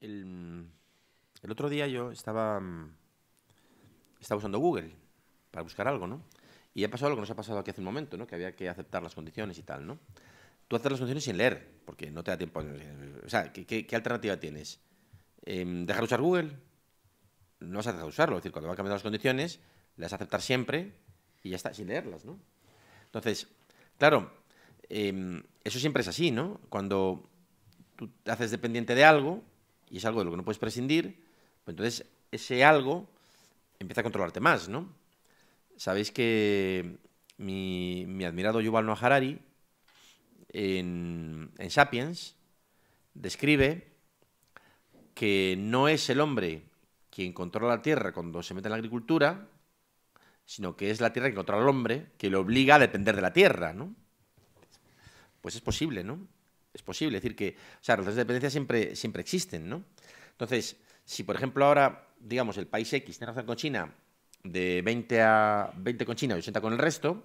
el, otro día yo estaba, mm, estaba usando Google para buscar algo, ¿no? Y ha pasado lo que nos ha pasado aquí hace un momento, ¿no? Que había que aceptar las condiciones y tal, ¿no? Tú haces las condiciones sin leer, porque no te da tiempo. O sea, ¿qué, alternativa tienes? Em, ¿Dejar de usar Google? No vas a dejar de usarlo. Es decir, cuando va a cambiar las condiciones, las aceptar siempre y ya está, sin leerlas, ¿no? Entonces, claro, em, eso siempre es así, ¿no? Cuando tú te haces dependiente de algo, y es algo de lo que no puedes prescindir, pues entonces ese algo empieza a controlarte más, ¿no? Sabéis que mi, admirado Yuval Noah Harari en, en Sapiens describe que no es el hombre quien controla la tierra cuando se mete en la agricultura, sino que es la tierra que controla al hombre, que le obliga a depender de la tierra, ¿no? Pues es posible, ¿no? es posible. Es decir, que, o sea, relaciones de dependencia siempre, siempre existen, Entonces, si por ejemplo ahora, digamos, el país X tiene relación con China de 20, a, 20 con China y 80 con el resto,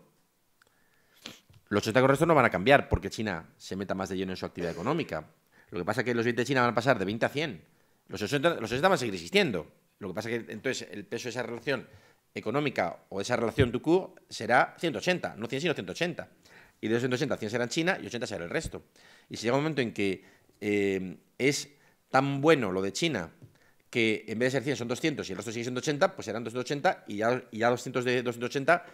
los 80 con el resto no van a cambiar porque China se meta más de lleno en su actividad económica. Lo que pasa es que los 20 de China van a pasar de 20 a 100. Los 80, los 80 van a seguir existiendo. Lo que pasa es que entonces el peso de esa relación económica o de esa relación tu será 180, no 100 sino 180 y de 280, 100 serán China y 80 será el resto. Y si llega un momento en que eh, es tan bueno lo de China que en vez de ser 100 son 200 y el resto sigue siendo 80, pues serán 280 y ya, 200 de 280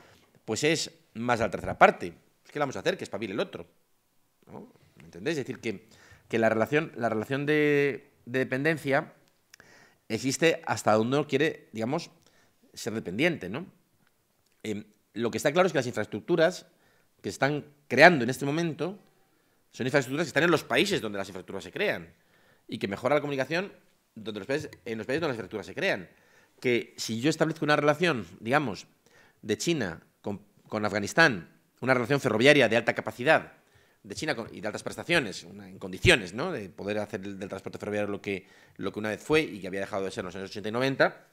pues es más la tercera parte. ¿Qué le vamos a hacer? Que es espabile el otro. ¿no? ¿Entendéis? Es decir, que, la relación, la relación de, dependencia existe hasta donde uno quiere, digamos, ser dependiente, ¿no? Eh, lo que está claro es que las infraestructuras que se están creando en este momento son infraestructuras que están en los países donde las infraestructuras se crean y que mejora la comunicación donde los países, en los países donde las infraestructuras se crean. Que si yo establezco una relación, digamos, de China con, Afganistán, una relación ferroviaria de alta capacidad de China y de altas prestaciones, en condiciones ¿no? de poder hacer del transporte ferroviario lo que, lo que una vez fue y que había dejado de ser en los años 80 y 90,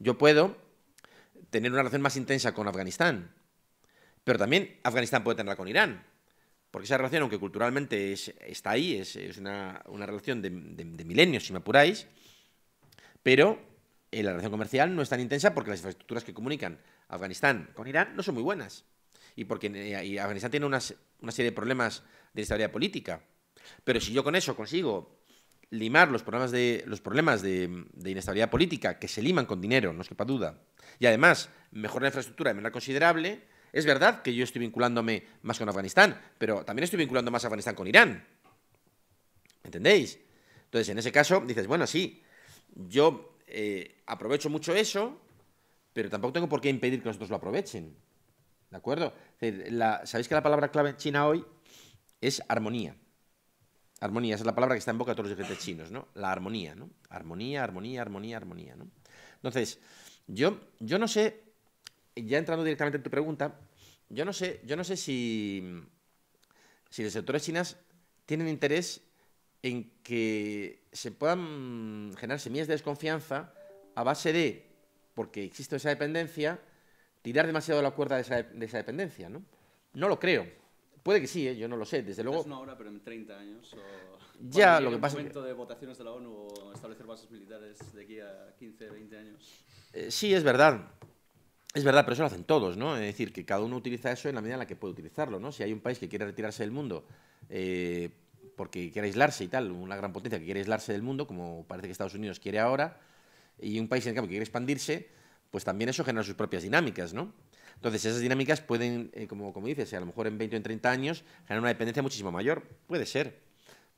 yo puedo tener una relación más intensa con Afganistán pero también Afganistán puede tenerla con Irán. Porque esa relación, aunque culturalmente está ahí, es, una, una, relación de, milenios, si me apuráis, pero eh, la relación comercial no es tan intensa porque las infraestructuras que comunican Afganistán con Irán no son muy buenas. Y porque eh, Afganistán tiene una serie de problemas de inestabilidad política. Pero si yo con eso consigo limar los problemas de, los problemas de, de inestabilidad política, que se liman con dinero, no que quepa duda, y además mejorar la infraestructura de manera considerable, es verdad que yo estoy vinculándome más con Afganistán, pero también estoy vinculando más Afganistán con Irán. ¿Entendéis? Entonces, en ese caso, dices, bueno, sí, yo eh, aprovecho mucho eso, pero tampoco tengo por qué impedir que nosotros lo aprovechen. ¿De acuerdo? Sabéis que la palabra clave China hoy es armonía. Armonía, esa es la palabra que está en boca de todos los dirigentes chinos, ¿no? La armonía, ¿no? Armonía, armonía, armonía, armonía, ¿no? Entonces, yo, yo no sé ya entrando directamente en tu pregunta, yo no sé, yo no sé si, si los sectores chinos tienen interés en que se puedan generar semillas de desconfianza a base de, porque existe esa dependencia, tirar demasiado la cuerda de esa, dependencia, ¿no? No lo creo. Puede que sí, ¿eh? yo no lo sé, desde luego. No ahora, pero en 30 años. O... Ya, lo que pasa. En momento de votaciones de la ONU o establecer bases militares de aquí a 15, 20 años. Eh, sí, es verdad. Es verdad, pero eso lo hacen todos, ¿no? Es decir, que cada uno utiliza eso en la medida en la que puede utilizarlo, ¿no? Si hay un país que quiere retirarse del mundo eh, porque quiere aislarse y tal, una gran potencia que quiere aislarse del mundo, como parece que Estados Unidos quiere ahora, y un país en cambio que quiere expandirse, pues también eso genera sus propias dinámicas, ¿no? Entonces, esas dinámicas pueden, eh, como, como dices, a lo mejor en 20 o en 30 años, generar una dependencia muchísimo mayor. Puede ser.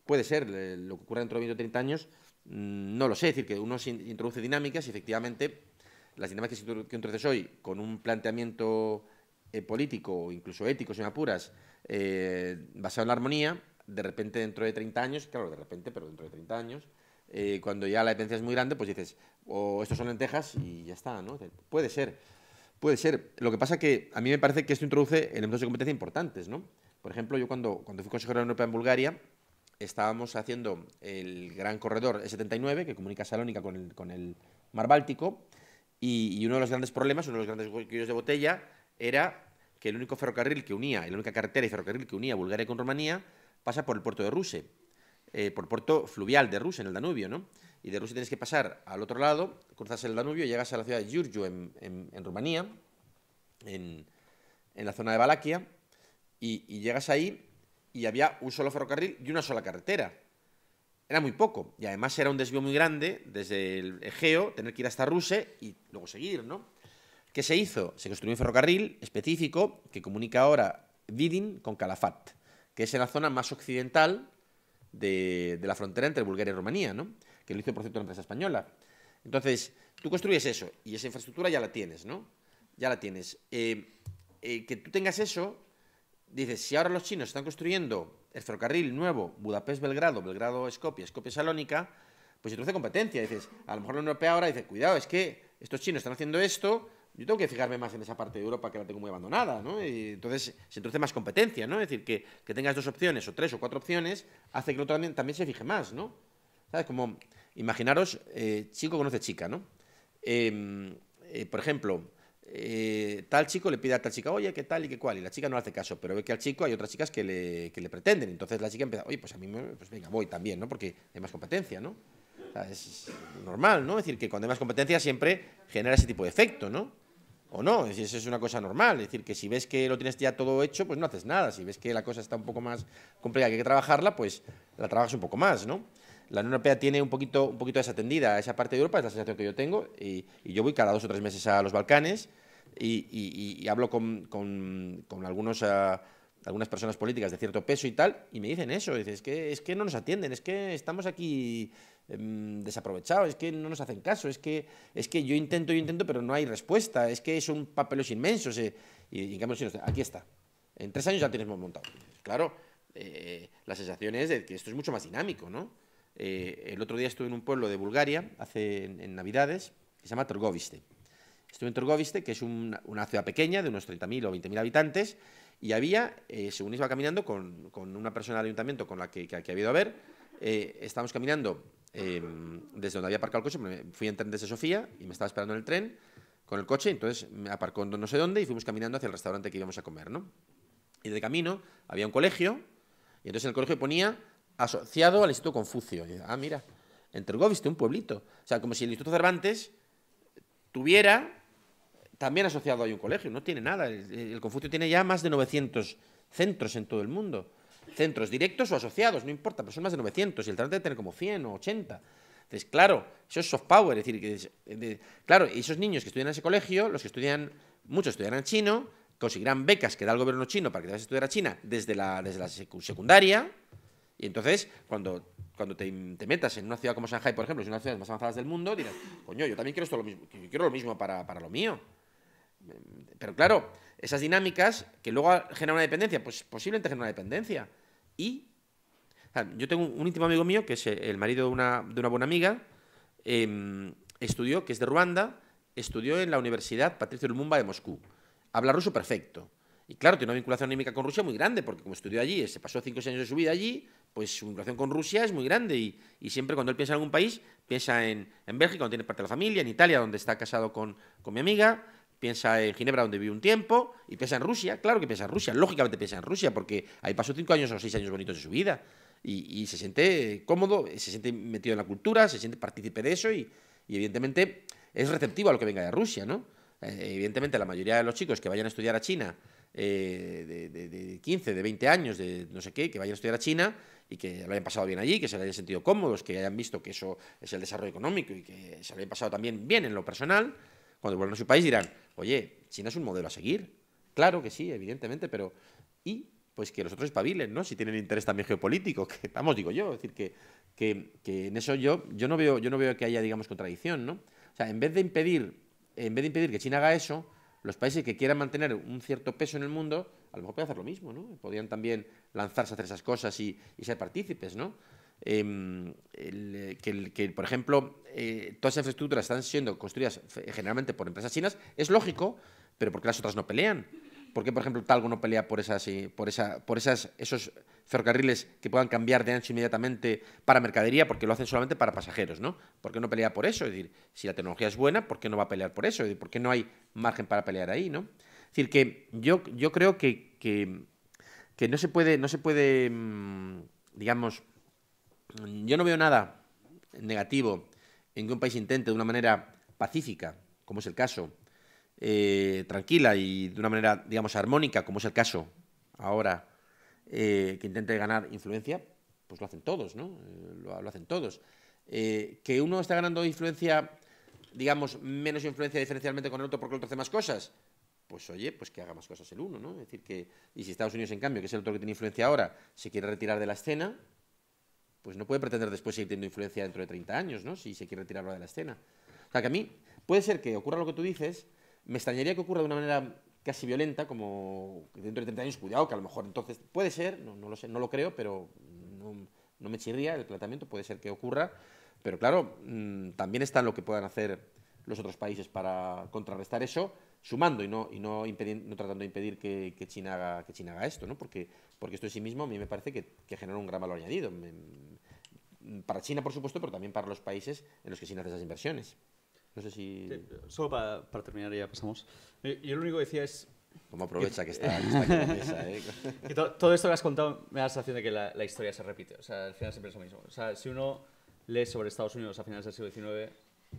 Puede ser. Eh, lo que ocurra dentro de 20 o 30 años, mm, no lo sé. Es decir, que uno introduce dinámicas y efectivamente las dinámicas que introduces hoy con un planteamiento eh, político o incluso ético, si me apuras, eh, basado en la armonía, de repente dentro de 30 años, claro, de repente, pero dentro de 30 años, eh, cuando ya la dependencia es muy grande, pues dices, o estos son lentejas y ya está, ¿no? Puede ser, puede ser. Lo que pasa que a mí me parece que esto introduce elementos de competencia importantes, ¿no? Por ejemplo, yo cuando, cuando fui consejero de la Europea en Bulgaria, estábamos haciendo el gran corredor E79, que comunica Salónica con el, con el mar Báltico, y, uno de los grandes problemas, uno de los grandes cuellos de botella, era que el único ferrocarril que unía, la única carretera y ferrocarril que unía Bulgaria con Rumanía, pasa por el puerto de Ruse, eh, por el puerto fluvial de Ruse, en el Danubio, ¿no? Y de Ruse tienes que pasar al otro lado, cruzas el Danubio y llegas a la ciudad de Giurgiu, en, Rumanía, en, la zona de Valaquia, y llegas ahí y había un solo ferrocarril y una sola carretera era muy poco. Y además era un desvío muy grande desde el Egeo, tener que ir hasta Ruse y luego seguir, ¿no? ¿Qué se hizo? Se construyó un ferrocarril específico que comunica ahora Vidin con Calafat, que es en la zona más occidental de, la frontera entre Bulgaria y Rumanía, ¿no? Que lo hizo, por cierto, una empresa española. Entonces, tú construyes eso y esa infraestructura ya la tienes, ¿no? Ya la tienes. Eh, eh, que tú tengas eso, dices, si ahora los chinos están construyendo el ferrocarril nuevo Budapest-Belgrado, Belgrado-Escopia, Escopia-Salónica, pues se introduce competencia. Dices, a lo mejor la Unión Europea ahora dice, cuidado, es que estos chinos están haciendo esto, yo tengo que fijarme más en esa parte de Europa que la tengo muy abandonada, ¿no? Y entonces se introduce más competencia, ¿no? Es decir, que, tengas dos opciones o tres o cuatro opciones hace que el otro también, se fije más, ¿no? ¿Sabes? Como, imaginaros, eh, chico conoce chica, ¿no? Em, eh, por ejemplo, eh, tal chico le pide a tal chica, oye, ¿qué tal y qué cual? Y la chica no hace caso, pero ve que al chico hay otras chicas que le, pretenden. Entonces la chica empieza, oye, pues a mí, me, pues venga, voy también, ¿no? Porque hay más competencia, ¿no? es normal, ¿no? Es decir, que cuando hay más competencia siempre genera ese tipo de efecto, ¿no? O no, es, decir, es una cosa normal. Es decir, que si ves que lo tienes ya todo hecho, pues no haces nada. Si ves que la cosa está un poco más compleja que hay que trabajarla, pues la trabajas un poco más, ¿no? la Unión Europea tiene un poquito, un poquito desatendida esa parte de Europa, es la sensación que yo tengo, y, yo voy cada dos o tres meses a los Balcanes y, hablo con, algunos, eh, algunas personas políticas de cierto peso y tal, y me dicen eso, es que, es que no nos atienden, es que estamos aquí em, desaprovechados, es que no nos hacen caso, es que, es que yo intento, yo intento, pero no hay respuesta, es que es un papelos inmenso, eh, y, en cambio, aquí está, en tres años ya tienes montado. Claro, eh, la sensación es de que esto es mucho más dinámico, ¿no? el otro día estuve en un pueblo de Bulgaria, hace en, Navidades, que se llama Torgoviste, Estuve en Turgoviste, que es una, ciudad pequeña de unos 30.000 o 20.000 habitantes, y había, eh, según iba caminando con, una persona del ayuntamiento con la que, que, que había ido a ver, eh, estábamos caminando em, desde donde había aparcado el coche, fui en tren desde Sofía y me estaba esperando en el tren con el coche, entonces me aparcó no sé dónde y fuimos caminando hacia el restaurante que íbamos a comer, ¿no? Y de camino había un colegio, y entonces en el colegio ponía asociado al Instituto Confucio. ah, mira, en Turgoviste, un pueblito. O sea, como si el Instituto Cervantes tuviera también asociado hay un colegio, no tiene nada. El, Confucio tiene ya más de 900 centros en todo el mundo. Centros directos o asociados, no importa, pero son más de 900 y el trato de tener como 100 o 80. Entonces, claro, eso es soft power, es decir, que, eh, claro, esos niños que estudian en ese colegio, los que estudian, muchos estudiarán chino, conseguirán becas que da el gobierno chino para que te vayas a estudiar a China desde la, desde la secundaria, y entonces, cuando, cuando te, metas en una ciudad como Shanghai, por ejemplo, es una de las ciudades más avanzadas del mundo, dirás, coño, yo también quiero esto lo mismo, quiero lo mismo para, para lo mío. Pero claro, esas dinámicas que luego generan una dependencia, pues posiblemente generan una dependencia. Y yo tengo un íntimo amigo mío, que es el marido de una, de una buena amiga, em, estudió, que es de Ruanda, estudió en la Universidad Patricio Lumumba de Moscú. Habla ruso perfecto. Y claro, tiene una vinculación anímica con Rusia muy grande, porque como estudió allí, se pasó cinco años de su vida allí, pues su vinculación con Rusia es muy grande. Y, y siempre cuando él piensa en algún país, piensa en, en Bélgica, donde tiene parte de la familia, en Italia, donde está casado con, con mi amiga, piensa en Ginebra, donde vive un tiempo, y piensa en Rusia, claro que piensa en Rusia, lógicamente piensa en Rusia, porque ahí pasó cinco años o seis años bonitos de su vida, y, se siente cómodo, se siente metido en la cultura, se siente partícipe de eso, y, evidentemente es receptivo a lo que venga de Rusia, ¿no? Eh, evidentemente la mayoría de los chicos que vayan a estudiar a China, eh, de, de, de, 15, de 20 años, de no sé qué, que vayan a estudiar a China y que lo hayan pasado bien allí, que se lo hayan sentido cómodos, que hayan visto que eso es el desarrollo económico y que se lo hayan pasado también bien en lo personal, cuando vuelvan a su país dirán, oye, China es un modelo a seguir. Claro que sí, evidentemente, pero... Y pues que los otros espabilen, ¿no? Si tienen interés también geopolítico, que vamos, digo yo, es decir, que, que, en eso yo, yo, no veo, yo no veo que haya, digamos, contradicción, ¿no? O sea, en vez de impedir, en vez de impedir que China haga eso, los países que quieran mantener un cierto peso en el mundo, a lo mejor pueden hacer lo mismo, ¿no? Podrían también lanzarse a hacer esas cosas y ser partícipes, ¿no? Em, eh, que, por ejemplo, eh, todas esas infraestructuras están siendo construidas generalmente por empresas chinas, es lógico, pero ¿por qué las otras no pelean? ¿Por qué, por ejemplo, Talgo no pelea por, esas, eh, por, esa, por esas, esos ferrocarriles que puedan cambiar de ancho inmediatamente para mercadería? Porque lo hacen solamente para pasajeros, ¿no? ¿Por qué no pelea por eso? Es decir, si la tecnología es buena, ¿por qué no va a pelear por eso? ¿por qué no hay margen para pelear ahí, no? Es decir, que yo, yo creo que, que, que no se puede, no se puede mm, digamos, yo no veo nada negativo en que un país intente de una manera pacífica, como es el caso, eh, tranquila y de una manera, digamos, armónica, como es el caso ahora, eh, que intente ganar influencia, pues lo hacen todos, ¿no? Eh, lo, lo, hacen todos. que uno está ganando influencia, digamos, menos influencia diferencialmente con el otro porque el otro hace más cosas, pues oye, pues que haga más cosas el uno, ¿no? Es decir, que, y si Estados Unidos, en cambio, que es el otro que tiene influencia ahora, se quiere retirar de la escena, pues no puede pretender después seguir teniendo influencia dentro de 30 años, ¿no? Si se quiere retirarlo de la escena. O sea, que a mí puede ser que ocurra lo que tú dices, me extrañaría que ocurra de una manera casi violenta, como dentro de 30 años, cuidado, que a lo mejor entonces puede ser, no, lo creo, pero no, me chirría el tratamiento, puede ser que ocurra, pero claro, mm, también está lo que puedan hacer los otros países para contrarrestar eso, sumando y no, y no, tratando de impedir que, China haga, que China haga esto, ¿no? porque, porque esto en sí mismo a mí me parece que, que genera un gran valor añadido. para China, por supuesto, pero también para los países en los que China hace esas inversiones. No sé si... solo para, para, terminar, ya pasamos. Eh, yo, lo único que decía es... Como aprovecha que, está, aquí en la mesa, eh? todo esto que has contado me da la sensación de que la, historia se repite. O sea, al final siempre es lo mismo. O sea, si uno lee sobre Estados Unidos a finales del siglo XIX,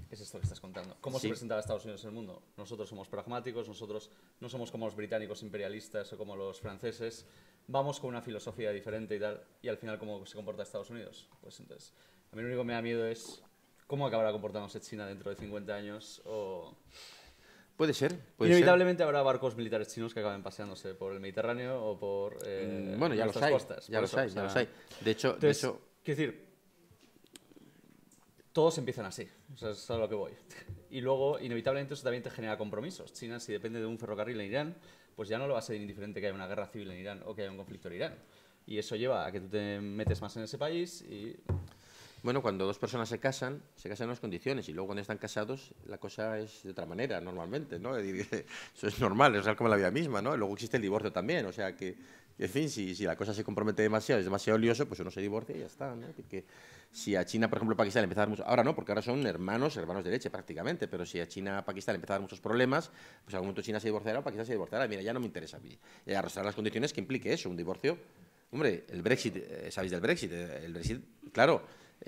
es esto que estás contando? ¿Cómo se se presentaba Estados Unidos en el mundo? Nosotros somos pragmáticos, nosotros no somos como los británicos imperialistas o como los franceses. Vamos con una filosofía diferente y tal. Y al final, ¿cómo se comporta Estados Unidos? Pues entonces, a mí lo único que me da miedo es cómo acabará comportándose China dentro de 50 años o... Puede ser. Inevitablemente habrá barcos militares chinos que acaben paseándose por el Mediterráneo o por eh, bueno, ya los hay, Ya los hay, ya los hay. De hecho, de hecho... Quiero decir, todos empiezan así, eso es a lo que voy. Y luego, inevitablemente, eso también te genera compromisos. China, si depende de un ferrocarril en Irán, pues ya no lo va a ser indiferente que haya una guerra civil en Irán o que haya un conflicto en Irán. Y eso lleva a que tú te metes más en ese país y... Bueno, cuando dos personas se casan, se casan en las condiciones y luego cuando están casados la cosa es de otra manera normalmente, ¿no? Eso es normal, es como la vida misma, ¿no? Luego existe el divorcio también, o sea que en fin, si, la cosa se compromete demasiado, es demasiado lioso, pues uno se divorcia y ya está. ¿no? si a China, por ejemplo, Pakistán le a muchos... Ahora no, porque ahora son hermanos, hermanos de leche prácticamente, pero si a China, Pakistán le a dar muchos problemas, pues algún momento China se divorciará o Pakistán se divorciará. Mira, ya no me interesa a mí. Eh, las condiciones que implique eso, un divorcio. Hombre, el Brexit, eh, ¿sabéis del Brexit? Eh, el Brexit, claro,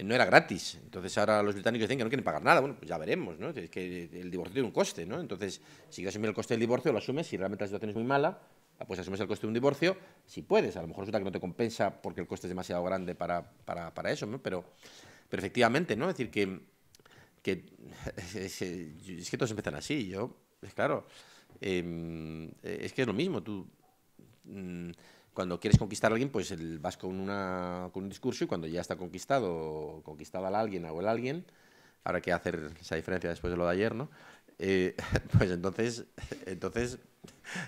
no era gratis. Entonces ahora los británicos dicen que no quieren pagar nada. Bueno, pues ya veremos, ¿no? Es que el divorcio tiene un coste, ¿no? Entonces, si quieres asumir el coste del divorcio, lo asumes. Si realmente la situación es muy mala, pues asumes el coste de un divorcio, si puedes. A lo mejor resulta que no te compensa porque el coste es demasiado grande para, eso, ¿no? Pero, efectivamente, ¿no? Es decir, que, es, que todos empiezan así. Yo, es claro, em, es que es lo mismo. Tú, mm, cuando quieres conquistar a alguien, pues vas con, una, con un discurso y cuando ya está conquistado, conquistada al alguien o el alguien, ahora que hacer esa diferencia después de lo de ayer, ¿no? Eh, pues entonces, entonces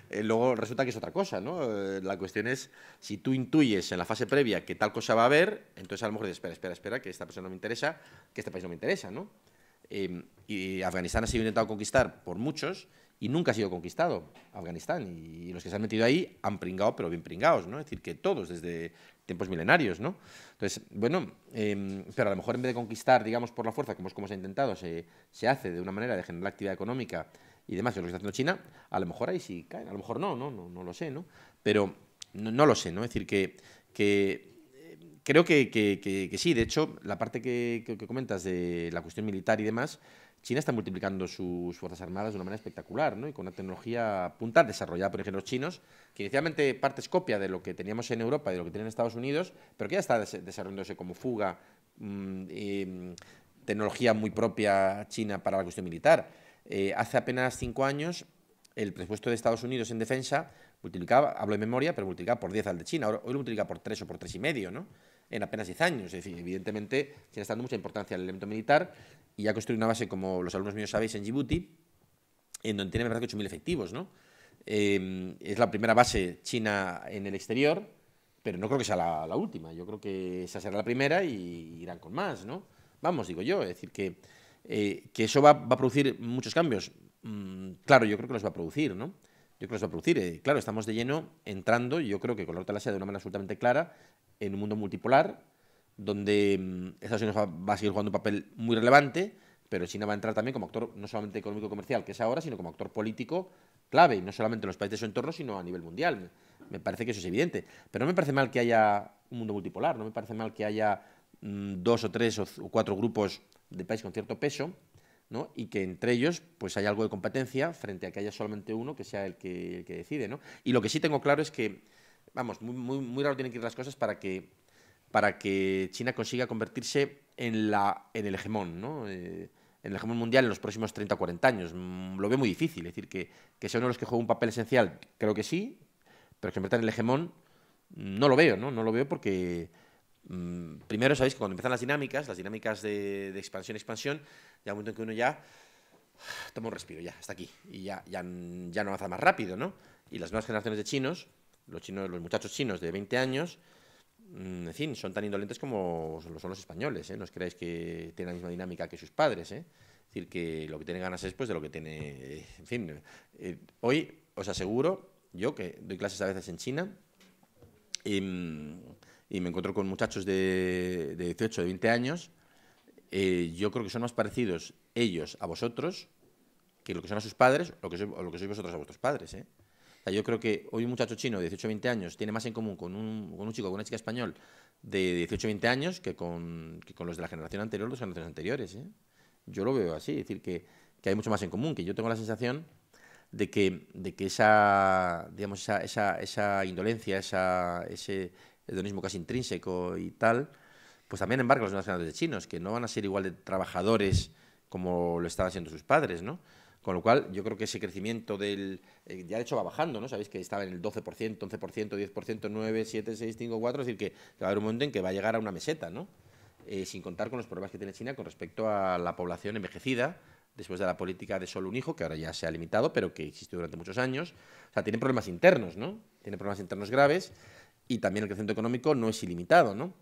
eh, luego resulta que es otra cosa, ¿no? Eh, la cuestión es, si tú intuyes en la fase previa que tal cosa va a haber, entonces a lo mejor dices, espera, espera, espera, que esta persona no me interesa, que este país no me interesa, ¿no? Em, y Afganistán ha sido intentado conquistar por muchos, y nunca ha sido conquistado Afganistán. Y, los que se han metido ahí han pringado, pero bien pringados, ¿no? Es decir, que todos desde tiempos milenarios, ¿no? Entonces, bueno, em, pero a lo mejor en vez de conquistar, digamos, por la fuerza, como es como se ha intentado, se, se hace de una manera de generar actividad económica y demás, de lo que está haciendo China, a lo mejor ahí sí caen, a lo mejor no, no, no, no lo sé, ¿no? Pero no, lo sé, ¿no? Es decir, que, que eh, creo que, que, que, sí, de hecho, la parte que, comentas de la cuestión militar y demás, China está multiplicando sus fuerzas armadas de una manera espectacular, ¿no? Y con una tecnología puntal desarrollada por ingenieros chinos, que inicialmente parte es copia de lo que teníamos en Europa y de lo que tienen Estados Unidos, pero que ya está desarrollándose como fuga, mm, mm, tecnología muy propia china para la cuestión militar. Eh, hace apenas cinco años, el presupuesto de Estados Unidos en defensa multiplicaba, hablo de memoria, pero multiplicaba por 10 al de China. Ahora, hoy lo multiplica por tres o por tres medio, ¿no? en apenas 10 años. Es decir, evidentemente tiene está dando mucha importancia al elemento militar y ha construido una base, como los alumnos míos sabéis, en Djibouti, en donde tiene, me parece, 8.000 efectivos. ¿no? Em, es la primera base china en el exterior, pero no creo que sea la, última. Yo creo que esa será la primera y irán con más. ¿no? Vamos, digo yo, es decir, que, eh, que eso va, a producir muchos cambios. Mm, claro, yo creo que los va a producir, ¿no? yo creo que se va a producir. Eh, claro, estamos de lleno entrando, yo creo que con la sea de una manera absolutamente clara, en un mundo multipolar, donde mm, Estados Unidos va, a seguir jugando un papel muy relevante, pero China va a entrar también como actor no solamente económico-comercial, que es ahora, sino como actor político clave, y no solamente en los países de su entorno, sino a nivel mundial. Me, parece que eso es evidente. Pero no me parece mal que haya un mundo multipolar, no me parece mal que haya mm, dos o tres o, cuatro grupos de países con cierto peso y que entre ellos pues hay algo de competencia frente a que haya solamente uno que sea el que, el que decide. ¿no? Y lo que sí tengo claro es que, vamos, muy, muy, muy, raro tienen que ir las cosas para que, para que China consiga convertirse en, la, en el hegemón, ¿no? Eh, en el hegemón mundial en los próximos 30 o 40 años. Mm, lo veo muy difícil, es decir, que, que sea uno de los que juegue un papel esencial, creo que sí, pero que se en el hegemón mm, no lo veo, ¿no? No lo veo porque Mm, primero sabéis que cuando empiezan las dinámicas, las dinámicas de, de expansión, expansión, ya un momento en que uno ya toma un respiro, ya, está aquí, y ya, ya, ya no avanza más rápido, ¿no? Y las nuevas generaciones de chinos, los, chinos, los muchachos chinos de 20 años, mm, en fin, son tan indolentes como lo son los españoles, ¿eh? No os creáis que tienen la misma dinámica que sus padres, ¿eh? Es decir, que lo que tiene ganas es pues, de lo que tiene... Eh, en fin, eh, hoy os aseguro, yo que doy clases a veces en China, y... Em, y me encuentro con muchachos de, de 18, de 20 años, eh, yo creo que son más parecidos ellos a vosotros que lo que son a sus padres o, que lo que sois vosotros a vuestros padres. ¿eh? yo creo que hoy un muchacho chino de 18 20 años tiene más en común con un, chico con una chica español de 18 20 años que con, que con los de la generación anterior los las generaciones anteriores. ¿eh? Yo lo veo así, es decir, que, que, hay mucho más en común, que yo tengo la sensación de que, de que esa, digamos, esa, esa, indolencia, esa, ese, hedonismo casi intrínseco y tal, pues también embarca a los nacionales de chinos, que no van a ser igual de trabajadores como lo estaban siendo sus padres, ¿no? Con lo cual, yo creo que ese crecimiento del... Eh, ya de hecho va bajando, ¿no? Sabéis que estaba en el 12%, 11%, 10%, 9, 7, 6, 5, 4. Es decir, que, va a haber un momento en que va a llegar a una meseta, ¿no? Eh, sin contar con los problemas que tiene China con respecto a la población envejecida, después de la política de solo un hijo, que ahora ya se ha limitado, pero que existió durante muchos años. O sea, tiene problemas internos, ¿no? Tiene problemas internos graves y también el crecimiento económico no es ilimitado, ¿no?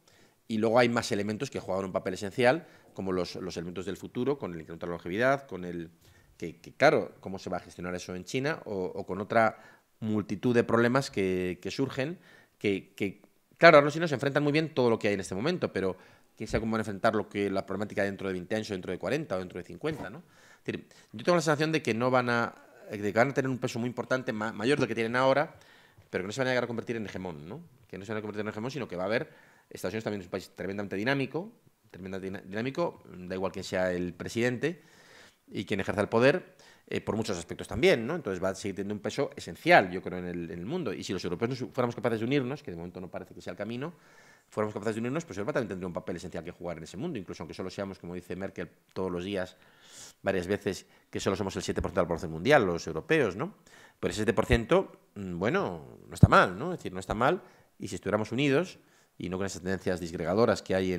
Y luego hay más elementos que juegan un papel esencial, como los, elementos del futuro, con el incremento de la longevidad, con el... Que, claro, cómo se va a gestionar eso en China, o, con otra multitud de problemas que, surgen, que, claro, ahora los chinos se enfrentan muy bien todo lo que hay en este momento, pero que sea cómo van a enfrentar lo que, la problemática dentro de 20 años, dentro de 40, o dentro de 50, ¿no? Es decir, yo tengo la sensación de que no van a, de van a tener un peso muy importante, mayor del que tienen ahora, pero que no se van a llegar a convertir en hegemón, ¿no? Que no se van a convertir en hegemón, sino que va a haber, Estados Unidos también es un país tremendamente dinámico, tremendamente dinámico, da igual quién sea el presidente y quien ejerza el poder, eh, por muchos aspectos también, ¿no? Entonces va a seguir teniendo un peso esencial, yo creo, en el, en el mundo. Y si los europeos no fuéramos capaces de unirnos, que de momento no parece que sea el camino, fuéramos capaces de unirnos, pues Europa también tendría un papel esencial que jugar en ese mundo, incluso aunque solo seamos, como dice Merkel todos los días, varias veces, que solo somos el 7% del porcentaje mundial, los europeos, ¿no? Pero ese 7%, mm, bueno, no está mal, ¿no? Es decir, no está mal, y si estuviéramos unidos, y no con esas tendencias disgregadoras que hay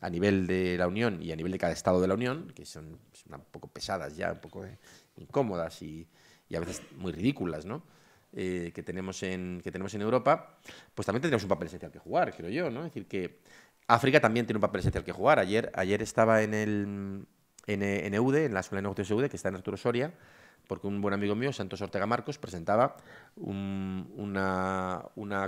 a nivel de la Unión y a nivel de cada Estado de la Unión, que son, un poco pesadas ya, un poco eh, incómodas y, a veces muy ridículas, ¿no? Eh, que, tenemos en, que tenemos en Europa, pues también tenemos un papel esencial que jugar, creo yo, ¿no? Es decir, que África también tiene un papel esencial que jugar. Ayer, ayer estaba en el en, en EUDE, en la Escuela de Negocios EUDE, que está en Arturo Soria, porque un buen amigo mío, Santos Ortega Marcos, presentaba una,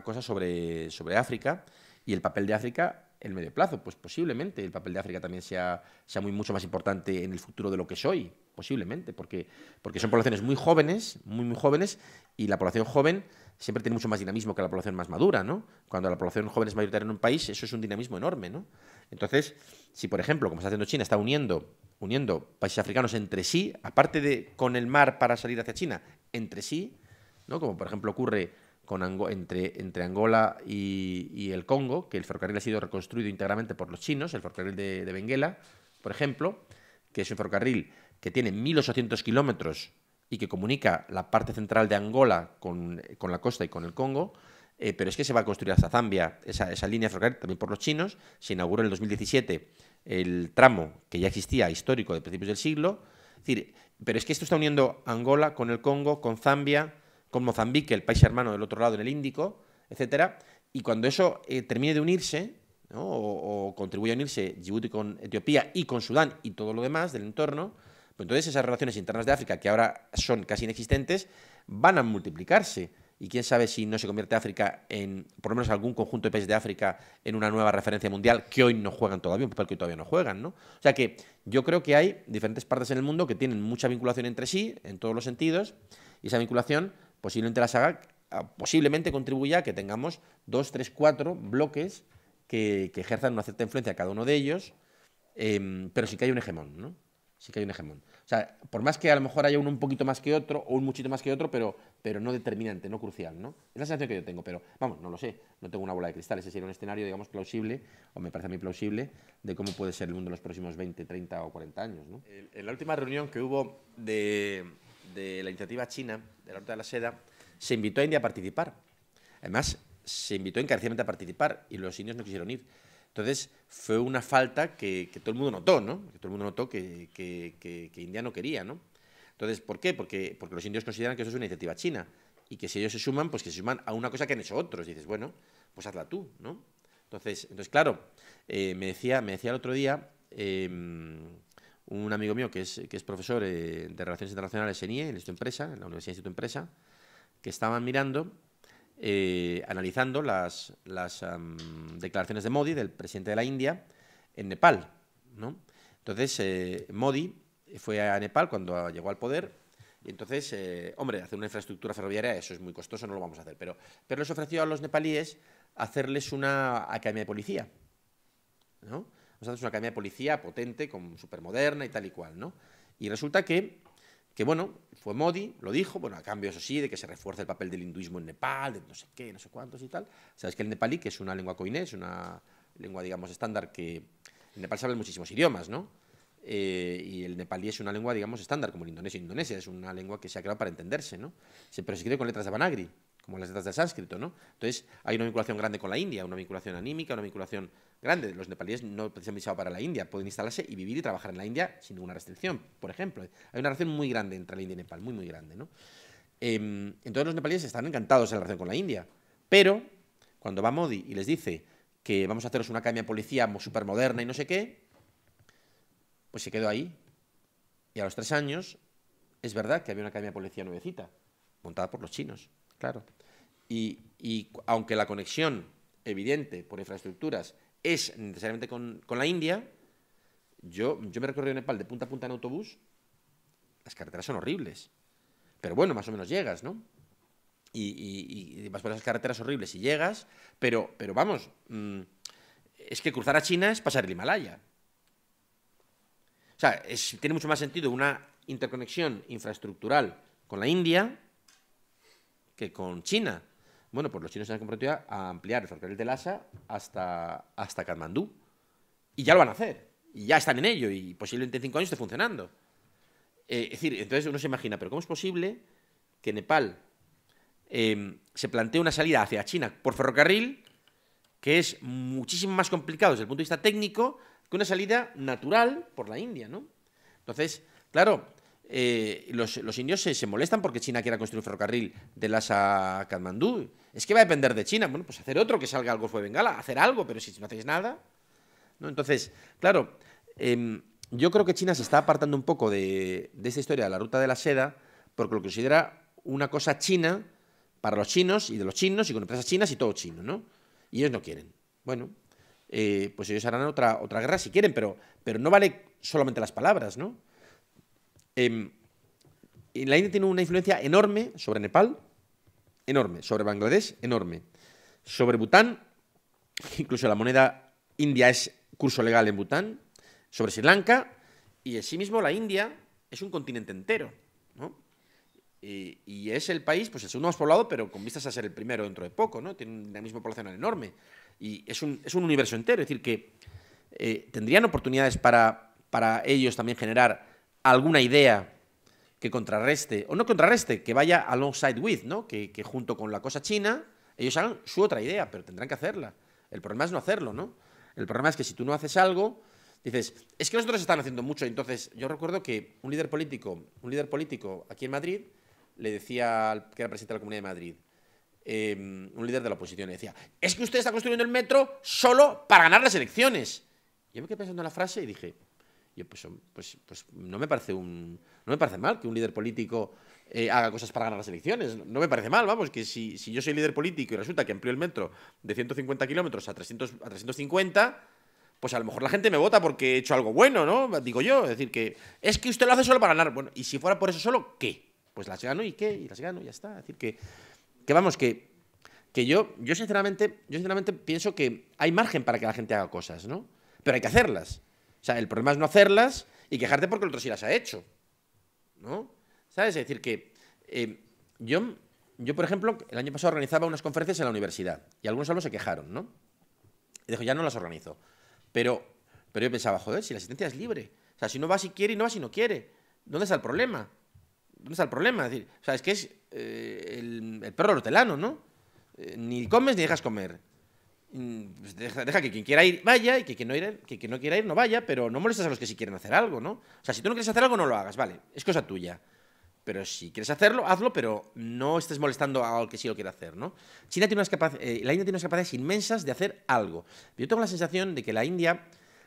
cosa sobre, sobre África y el papel de África el medio plazo? Pues posiblemente el papel de África también sea, sea muy mucho más importante en el futuro de lo que es hoy, posiblemente, porque, porque son poblaciones muy jóvenes, muy, muy jóvenes, y la población joven siempre tiene mucho más dinamismo que la población más madura, ¿no? Cuando la población joven es mayoritaria en un país, eso es un dinamismo enorme, ¿no? Entonces, si por ejemplo, como está haciendo China, está uniendo, uniendo países africanos entre sí, aparte de con el mar para salir hacia China, entre sí, ¿no? Como por ejemplo ocurre con entre, entre, Angola y, el Congo, que el ferrocarril ha sido reconstruido íntegramente por los chinos, el ferrocarril de, Benguela, por ejemplo, que es un ferrocarril que tiene 1.800 kilómetros y que comunica la parte central de Angola con, la costa y con el Congo, eh, pero es que se va a construir hasta Zambia esa, esa línea ferrocarril también por los chinos, se inauguró en el 2017 el tramo que ya existía histórico de principios del siglo, decir, pero es que esto está uniendo Angola con el Congo, con Zambia, con Mozambique, el país hermano del otro lado en el Índico, etcétera. Y cuando eso eh, termine de unirse, o, contribuye a unirse Djibouti con Etiopía y con Sudán y todo lo demás del entorno, pues entonces esas relaciones internas de África, que ahora son casi inexistentes, van a multiplicarse. Y quién sabe si no se convierte África en, por lo menos algún conjunto de países de África, en una nueva referencia mundial que hoy no juegan todavía, un papel que todavía no juegan, ¿no? O sea que yo creo que hay diferentes partes en el mundo que tienen mucha vinculación entre sí, en todos los sentidos, y esa vinculación Posiblemente la saga ah, posiblemente contribuya a que tengamos dos, tres, cuatro bloques que, ejerzan una cierta influencia cada uno de ellos, em, pero sí que hay un hegemón, ¿no? Sí que hay un hegemón. O sea, por más que a lo mejor haya uno un poquito más que otro o un muchito más que otro, pero, pero no determinante, no crucial, ¿no? Es la sensación que yo tengo, pero vamos, no lo sé, no tengo una bola de cristal, ese sería un escenario, digamos, plausible, o me parece a mí plausible, de cómo puede ser el mundo en los próximos 20, 30 o 40 años, ¿no? En la última reunión que hubo de, de la iniciativa china de la Ruta de la Seda, se invitó a India a participar. Además, se invitó encarecidamente a participar y los indios no quisieron ir. Entonces, fue una falta que, todo el mundo notó, ¿no? Que todo el mundo notó que, India no quería, ¿no? Entonces, ¿por qué? Porque, porque los indios consideran que eso es una iniciativa china y que si ellos se suman, pues que se suman a una cosa que han hecho otros. dices, bueno, pues hazla tú, ¿no? Entonces, entonces claro, eh, me, decía, me decía el otro día em, un amigo mío que es, profesor eh, de Relaciones Internacionales en IE, en esta empresa, en la Universidad de Instituto Empresa, que estaban mirando, eh, analizando las, declaraciones de Modi, del presidente de la India, en Nepal. ¿no? Entonces, eh, Modi fue a Nepal cuando llegó al poder. Y entonces, hombre, hacer una infraestructura ferroviaria, eso es muy costoso, no lo vamos a hacer. Pero, pero les ofreció a los nepalíes hacerles una academia de policía. ¿no? es una academia de policía potente, supermoderna y tal y cual, ¿no? Y resulta que, que, bueno, fue Modi, lo dijo, bueno, a cambio, eso sí, de que se refuerce el papel del hinduismo en Nepal, de no sé qué, no sé cuántos y tal. Sabes que el nepalí, que es una lengua coinés es una lengua, digamos, estándar que... En Nepal se hablan muchísimos idiomas, ¿no? Eh, y el nepalí es una lengua, digamos, estándar, como el indonesio. Indonesia es una lengua que se ha creado para entenderse, ¿no? pero se escribe con letras de Banagri, como las letras del sánscrito, ¿no? Entonces, hay una vinculación grande con la India, una vinculación anímica, una vinculación grande. Los nepalíes no precisan visado para la India, pueden instalarse y vivir y trabajar en la India sin ninguna restricción, por ejemplo. Hay una relación muy grande entre la India y Nepal, muy, muy grande, ¿no? Em, entonces los nepalíes están encantados en la relación con la India, pero cuando va Modi y les dice que vamos a haceros una academia de policía súper moderna y no sé qué, pues se quedó ahí. Y a los tres años, es verdad que había una academia de policía nuevecita, montada por los chinos, claro. Y, y aunque la conexión evidente por infraestructuras es necesariamente con, la India. Yo, yo me recorrí Nepal de punta a punta en autobús. Las carreteras son horribles. Pero bueno, más o menos llegas, ¿no? Y, vas por esas carreteras horribles y llegas. Pero, pero vamos, mm, es que cruzar a China es pasar el Himalaya. O sea, tiene mucho más sentido una interconexión infraestructural con la India que con China. Bueno, pues los chinos se han comprometido a ampliar el ferrocarril de Lhasa hasta, hasta Katmandú. Y ya lo van a hacer. Y ya están en ello. Y posiblemente en cinco años esté funcionando. Eh, es decir, entonces uno se imagina, pero ¿cómo es posible que Nepal em, se plantee una salida hacia China por ferrocarril que es muchísimo más complicado desde el punto de vista técnico que una salida natural por la India, ¿no? Entonces, claro, eh, los, indios se, molestan porque China quiera construir un ferrocarril de Lhasa a Kathmandú es que va a depender de China. Bueno, pues hacer otro que salga algo fue Bengala, hacer algo, pero si no hacéis nada. ¿no? Entonces, claro, em, yo creo que China se está apartando un poco de, esta historia de la ruta de la seda porque lo considera una cosa china para los chinos y de los chinos y con empresas chinas y todo chino, ¿no? Y ellos no quieren. Bueno, eh, pues ellos harán otra, otra guerra si quieren, pero, pero no vale solamente las palabras, ¿no? Em, la India tiene una influencia enorme sobre Nepal, enorme. Sobre Bangladesh, enorme. Sobre Bután, incluso la moneda india es curso legal en Bután. Sobre Sri Lanka, y en sí mismo la India es un continente entero. ¿no? Y, es el país, pues el segundo más poblado, pero con vistas a ser el primero dentro de poco, ¿no? Tiene la misma población enorme. Y es un, es un universo entero. Es decir, que eh, tendrían oportunidades para, para ellos también generar alguna idea que contrarreste, o no contrarreste, que vaya alongside with, ¿no? Que, junto con la cosa china, ellos hagan su otra idea, pero tendrán que hacerla. El problema es no hacerlo, ¿no? El problema es que si tú no haces algo, dices, es que nosotros estamos haciendo mucho. Entonces, yo recuerdo que un líder político, un líder político aquí en Madrid, le decía al que era presidente de la Comunidad de Madrid, em, un líder de la oposición, le decía, es que usted está construyendo el metro solo para ganar las elecciones. Yo me quedé pensando en la frase y dije, yo pues, pues, pues no me parece un no me parece mal que un líder político eh, haga cosas para ganar las elecciones. No me parece mal, vamos, que si, yo soy líder político y resulta que amplío el metro de 150 kilómetros a, 300, a 350, pues a lo mejor la gente me vota porque he hecho algo bueno, ¿no? Digo yo, es decir, que es que usted lo hace solo para ganar. Bueno, y si fuera por eso solo, ¿qué? Pues las gano y qué, y las gano, y ya está. Es decir, que, que vamos, que, que yo, yo, sinceramente, yo sinceramente pienso que hay margen para que la gente haga cosas, ¿no? Pero hay que hacerlas. O sea, el problema es no hacerlas y quejarte porque el otro sí las ha hecho. ¿No? ¿Sabes? Es decir, que eh, yo, yo, por ejemplo, el año pasado organizaba unas conferencias en la universidad y algunos alumnos se quejaron, ¿no? Y dijo, ya no las organizo. Pero, pero yo pensaba, joder, si la asistencia es libre. O sea, si no va si quiere y no va si no quiere. ¿Dónde está el problema? ¿Dónde está el problema? Es decir, o sea, es que es eh, el, perro hortelano, ¿no? Eh, ni comes ni dejas comer. Mm, pues deja, que quien quiera ir vaya y que quien, no quiera ir no vaya, pero no molestes a los que sí quieren hacer algo, ¿no? O sea, si tú no quieres hacer algo, no lo hagas, vale, es cosa tuya. Pero si quieres hacerlo, hazlo, pero no estés molestando a al que sí lo quiere hacer, ¿no? China tiene unas eh, la India tiene unas capacidades inmensas de hacer algo. Yo tengo la sensación de que la India,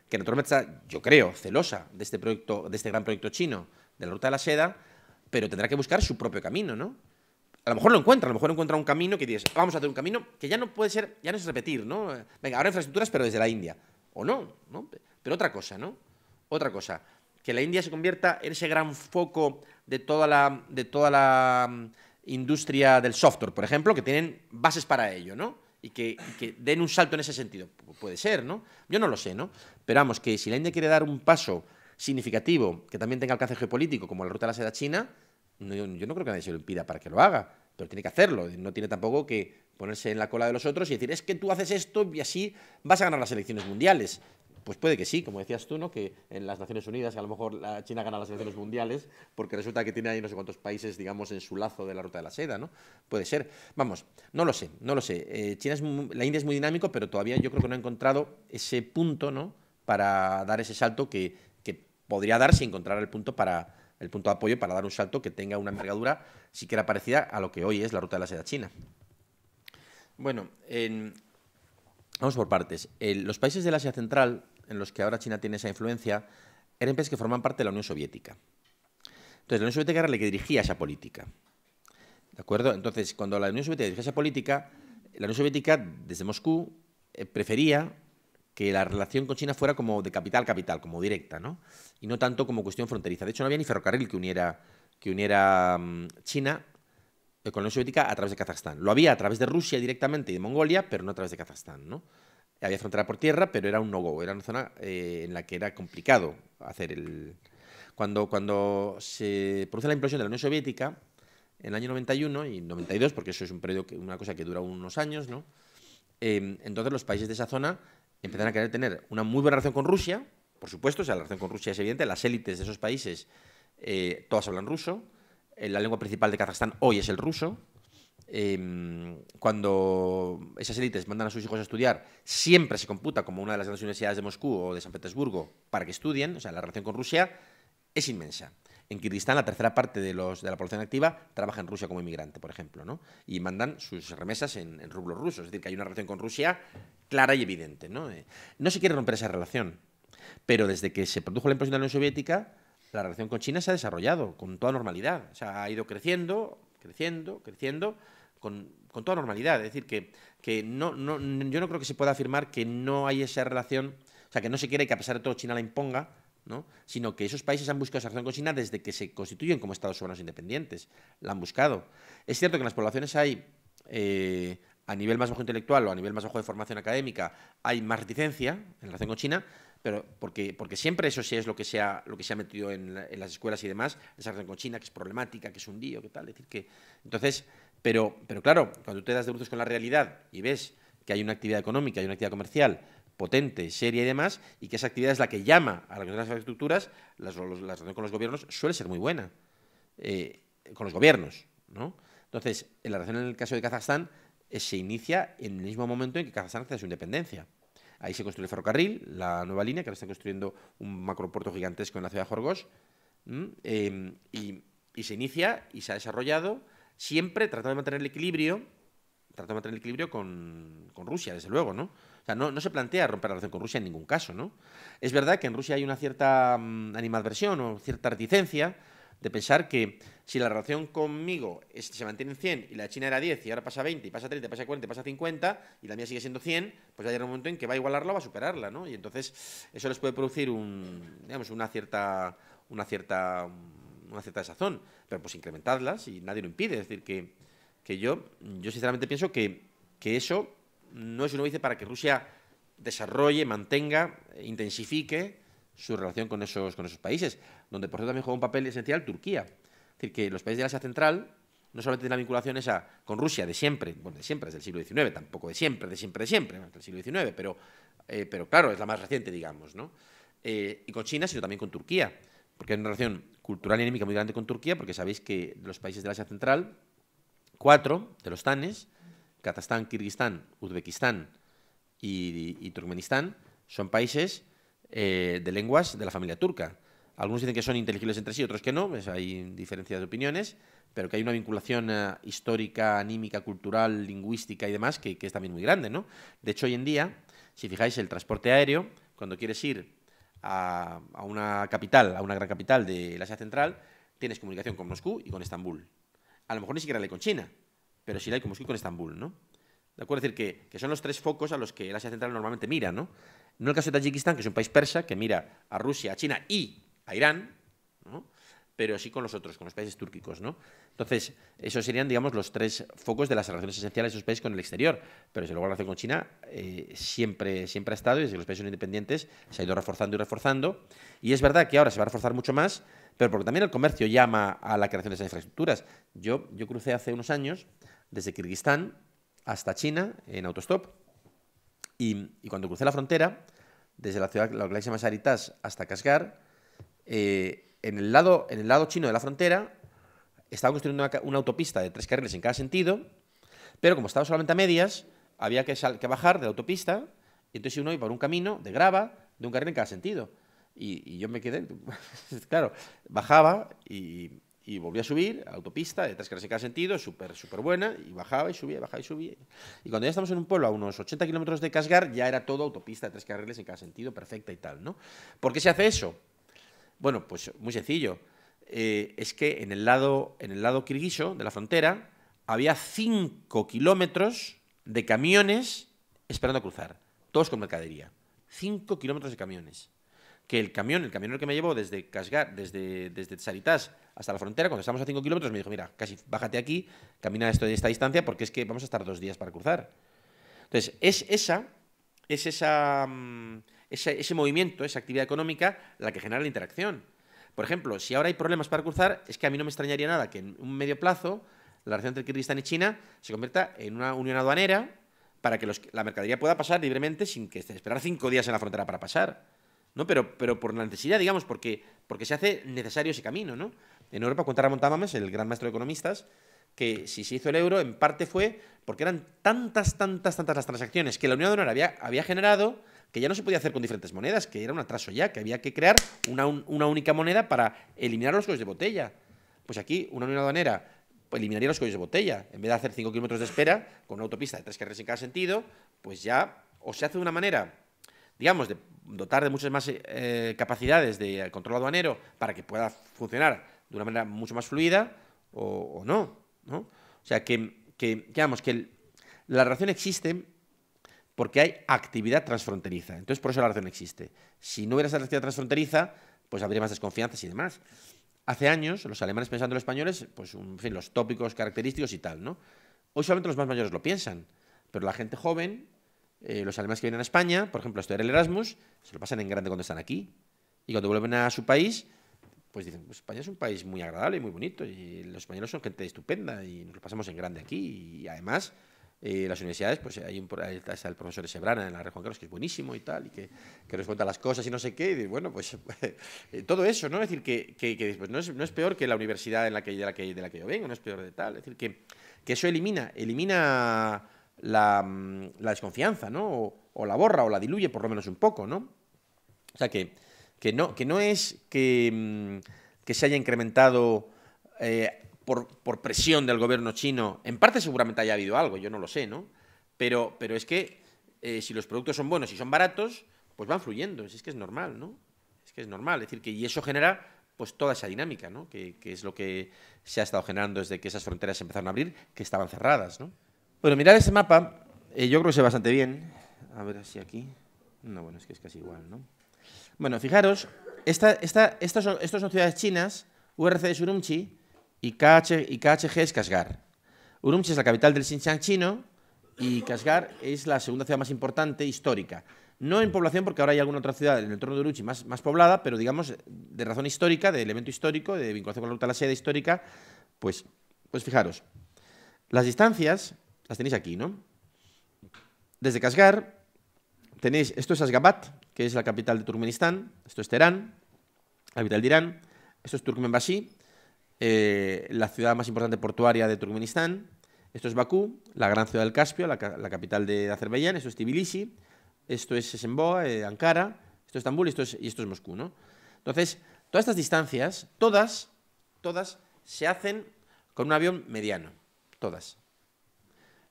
que naturalmente está, yo creo, celosa de este, proyecto, de este gran proyecto chino, de la Ruta de la Seda, pero tendrá que buscar su propio camino, ¿no? a lo mejor lo encuentra, a lo mejor encuentra un camino que dices, vamos a hacer un camino que ya no puede ser, ya no es repetir, ¿no? Venga, ahora infraestructuras, pero desde la India. O no, ¿no? Pero otra cosa, ¿no? Otra cosa. Que la India se convierta en ese gran foco de toda la, de toda la mm, industria del software, por ejemplo, que tienen bases para ello, ¿no? Y que, y que den un salto en ese sentido. puede ser, ¿no? Yo no lo sé, ¿no? Pero vamos, que si la India quiere dar un paso significativo que también tenga alcance geopolítico, como la ruta de la seda china, yo no creo que nadie se lo pida para que lo haga, pero tiene que hacerlo. No tiene tampoco que ponerse en la cola de los otros y decir, es que tú haces esto y así vas a ganar las elecciones mundiales. Pues puede que sí, como decías tú, ¿no? Que en las Naciones Unidas a lo mejor la China gana las elecciones mundiales porque resulta que tiene ahí no sé cuántos países, digamos, en su lazo de la ruta de la seda, ¿no? Puede ser. Vamos, no lo sé, no lo sé. Eh, China es la India es muy dinámico, pero todavía yo creo que no ha encontrado ese punto, ¿no? Para dar ese salto que, que podría dar si encontrara el punto para, el punto de apoyo para dar un salto que tenga una envergadura siquiera parecida a lo que hoy es la ruta de la seda china. Bueno, vamos por partes. los países del Asia Central, en los que ahora China tiene esa influencia, eran países que forman parte de la Unión Soviética. Entonces, la Unión Soviética era la que dirigía esa política. ¿De acuerdo? Entonces, cuando la Unión Soviética dirigía esa política, la Unión Soviética, desde Moscú, eh, prefería que la relación con China fuera como de capital a capital, como directa, ¿no? Y no tanto como cuestión fronteriza. De hecho, no había ni ferrocarril que uniera, que uniera mm, China eh, con la Unión Soviética a través de Kazajstán. Lo había a través de Rusia directamente y de Mongolia, pero no a través de Kazajstán, ¿no? Había frontera por tierra, pero era un no-go, era una zona eh, en la que era complicado hacer el... Cuando, cuando se produce la implosión de la Unión Soviética, en el año 91 y 92, porque eso es un periodo una cosa que dura unos años, ¿no? Em, entonces los países de esa zona Empezaron a querer tener una muy buena relación con Rusia, por supuesto, o sea, la relación con Rusia es evidente, las élites de esos países eh, todas hablan ruso, eh, la lengua principal de Kazajstán hoy es el ruso, em, cuando esas élites mandan a sus hijos a estudiar, siempre se computa como una de las grandes universidades de Moscú o de San Petersburgo para que estudien, o sea, la relación con Rusia es inmensa. En Kirguistán, la tercera parte de, la población activa trabaja en Rusia como inmigrante, por ejemplo, ¿no? y mandan sus remesas en, en rublos rusos. Es decir, que hay una relación con Rusia clara y evidente. ¿no? Eh, no se quiere romper esa relación, pero desde que se produjo la imposición de la Unión Soviética, la relación con China se ha desarrollado con toda normalidad. O sea, ha ido creciendo, creciendo, creciendo, con, toda normalidad. Es decir, que, que no, yo no creo que se pueda afirmar que no hay esa relación, o sea, que no se quiere que a pesar de todo China la imponga, ¿no? sino que esos países han buscado esa relación con China desde que se constituyen como estados Unidos independientes. La han buscado. Es cierto que en las poblaciones hay eh, a nivel más bajo intelectual o a nivel más bajo de formación académica hay más reticencia en relación con China, pero porque, siempre eso sí es lo que se ha, lo que se ha metido en, las escuelas y demás, esa relación con China, que es problemática, que es un lío, que tal, decir que... Entonces, pero, pero claro, cuando tú te das de bruces con la realidad y ves que hay una actividad económica, hay una actividad comercial potente, seria y demás, y que esa actividad es la que llama a las infraestructuras las, relación con los gobiernos suele ser muy buena, eh, con los gobiernos, ¿no? Entonces, en la relación en el caso de Kazajstán, eh, se inicia en el mismo momento en que Kazajstán hace su independencia. Ahí se construye el ferrocarril, la nueva línea, que ahora está construyendo un macropuerto gigantesco en la ciudad de Jorgos, em, y, se inicia y se ha desarrollado siempre tratando de mantener el equilibrio, tratando de mantener el equilibrio con, con Rusia, desde luego, ¿no? no, se plantea romper la relación con Rusia en ningún caso, ¿no? Es verdad que en Rusia hay una cierta mm, animadversión o cierta reticencia, de pensar que si la relación conmigo se mantiene en 100 y la China era 10 y ahora pasa 20 y pasa 30, pasa 40, pasa 50 y la mía sigue siendo 100, pues va a un momento en que va a igualarla o va a superarla, ¿no? Y entonces eso les puede producir un, digamos, una cierta, una cierta, una cierta desazón, pero pues incrementarlas y nadie lo impide. Es decir, que, yo, yo sinceramente pienso que, que eso no es un óbice para que Rusia desarrolle, mantenga, intensifique su relación con esos, con esos países, donde por cierto también juega un papel esencial Turquía. Es decir, que los países de Asia Central no solamente tienen la vinculación esa con Rusia de siempre, bueno, de siempre, desde el siglo XIX, tampoco de siempre, de siempre, de siempre, hasta el siglo XIX, eh, pero, claro, es la más reciente, digamos, ¿no? Eh, y con China, sino también con Turquía, porque hay una relación cultural y enémica muy grande con Turquía, porque sabéis que los países de Asia Central, cuatro de los tanes, Kazajstán, Kirguistán, Uzbekistán y Turkmenistán, son países eh, de lenguas de la familia turca. Algunos dicen que son inteligibles entre sí, otros que no, pues hay diferencias de opiniones, pero que hay una vinculación eh, histórica, anímica, cultural, lingüística y demás que, es también muy grande. ¿no? De hecho, hoy en día, si fijáis, el transporte aéreo, cuando quieres ir a, una capital, a una gran capital del Asia Central, tienes comunicación con Moscú y con Estambul. A lo mejor ni siquiera le con China, pero sí la hay con Moscú y con Estambul. ¿no? ¿De acuerdo? Es decir, que, son los tres focos a los que el Asia Central normalmente mira, ¿no? No el caso de Tayikistán, que es un país persa, que mira a Rusia, a China y a Irán, pero sí con los otros, con los países túrquicos, ¿no? Entonces, esos serían, digamos, los tres focos de las relaciones esenciales de esos países con el exterior. Pero desde luego la relación con China eh, siempre, siempre ha estado y desde que los países son independientes se ha ido reforzando y reforzando. Y es verdad que ahora se va a reforzar mucho más, pero porque también el comercio llama a la creación de esas infraestructuras. Yo, yo crucé hace unos años desde Kirguistán hasta China en autostop. Y, cuando crucé la frontera, desde la ciudad, la que se llama Saritas, hasta Kashgar, eh, en, el lado, en el lado chino de la frontera estaba construyendo una, autopista de tres carriles en cada sentido, pero como estaba solamente a medias, había que, que bajar de la autopista, y entonces uno iba por un camino de grava de un carril en cada sentido. Y, y yo me quedé, claro, bajaba y y volvía a subir, autopista, de tres carriles en cada sentido, súper, súper buena, y bajaba y subía, bajaba y subía. Y cuando ya estamos en un pueblo a unos 80 kilómetros de Casgar, ya era todo autopista de tres carriles en cada sentido, perfecta y tal, ¿no? ¿Por qué se hace eso? Bueno, pues muy sencillo. Eh, es que en el lado, en el lado kirguiso de la frontera había cinco kilómetros de camiones esperando cruzar, todos con mercadería. 5 kilómetros de camiones que el camión, el el que me llevó desde Casgar, desde, desde hasta la frontera, cuando estábamos a 5 kilómetros, me dijo, mira, casi bájate aquí, camina esto de esta distancia porque es que vamos a estar dos días para cruzar. Entonces, es esa, es mm, esa, ese, movimiento, esa actividad económica la que genera la interacción. Por ejemplo, si ahora hay problemas para cruzar, es que a mí no me extrañaría nada que en un medio plazo la relación entre Kirguistán y China se convierta en una unión aduanera para que la mercadería pueda pasar libremente sin que esperar cinco días en la frontera para pasar. ¿no? Pero, pero por la necesidad, digamos, porque, porque se hace necesario ese camino, ¿no? En Europa cuenta Ramón Tamames, el gran maestro de economistas, que si se hizo el euro, en parte fue porque eran tantas, tantas, tantas las transacciones que la Unión Aduanera había, había generado que ya no se podía hacer con diferentes monedas, que era un atraso ya, que había que crear una, única moneda para eliminar los cuellos de botella. Pues aquí una Unión Aduanera eliminaría los cuellos de botella. En vez de hacer 5 kilómetros de espera con una autopista de tres carreras en cada sentido, pues ya o se hace de una manera digamos, de dotar de muchas más eh, capacidades de control aduanero para que pueda funcionar de una manera mucho más fluida o, no, no, O sea, que, que digamos, que la relación existe porque hay actividad transfronteriza. Entonces, por eso la relación existe. Si no hubiera esa actividad transfronteriza, pues habría más desconfianzas y demás. Hace años, los alemanes pensando en los españoles, pues, en fin, los tópicos característicos y tal, ¿no? Hoy solamente los más mayores lo piensan, pero la gente joven eh, los alemanes que vienen a España, por ejemplo, a estudiar el Erasmus, se lo pasan en grande cuando están aquí. Y cuando vuelven a su país, pues dicen, pues España es un país muy agradable y muy bonito, y los españoles son gente estupenda, y nos lo pasamos en grande aquí, y además... Eh, las universidades, pues hay un, está el profesor Sebrana en la Región Carlos, que es buenísimo y tal, y que, que, nos cuenta las cosas y no sé qué, y bueno, pues eh, todo eso, ¿no? Es decir, que, que, pues, no, es, no, es, peor que la universidad en la que, de, la que, de la que yo vengo, no es peor de tal, es decir, que, que eso elimina, elimina Mm, la, desconfianza, ¿no? O, la borra o la diluye por lo menos un poco, ¿no? O sea que, que, no, es mm, que, se haya incrementado eh, por, presión del gobierno chino. En parte seguramente haya habido algo, yo no lo sé, ¿no? Pero, es que eh, si los productos son buenos y son baratos, pues van fluyendo, es que es normal, ¿no? Es que es normal, es decir, que y eso genera pues toda esa dinámica, ¿no? Que, que, es lo que se ha estado generando desde que esas fronteras se empezaron a abrir, que estaban cerradas, ¿no? Bueno, mirad ese mapa, eh, yo creo que se bastante bien. A ver si aquí... No, bueno, es que es casi igual, ¿no? Bueno, fijaros, estas, son, son ciudades chinas, URC es Urumqi y y KHG es Kashgar. Urumqi es la capital del Xinjiang chino y Kashgar es la segunda ciudad más importante histórica. No en población, porque ahora hay alguna otra ciudad en el entorno de Urumqi más, más poblada, pero digamos de razón histórica, de elemento histórico, de vinculación con la ruta de la seda histórica, pues, pues fijaros, las distancias las tenéis aquí, ¿no? Desde Kashgar tenéis, esto es Ashgabat, que es la capital de Turkmenistán, esto es Teherán, la capital de Irán, esto es Turkmenbashi, eh, la ciudad más importante portuaria de Turkmenistán, esto es Bakú, la gran ciudad del Caspio, la, capital de Azerbaiyán, esto es Tbilisi, esto es Esenboa, eh, Ankara, esto es Estambul y esto es Moscú, ¿no? Entonces, todas estas distancias, todas, todas se hacen con un avión mediano, todas.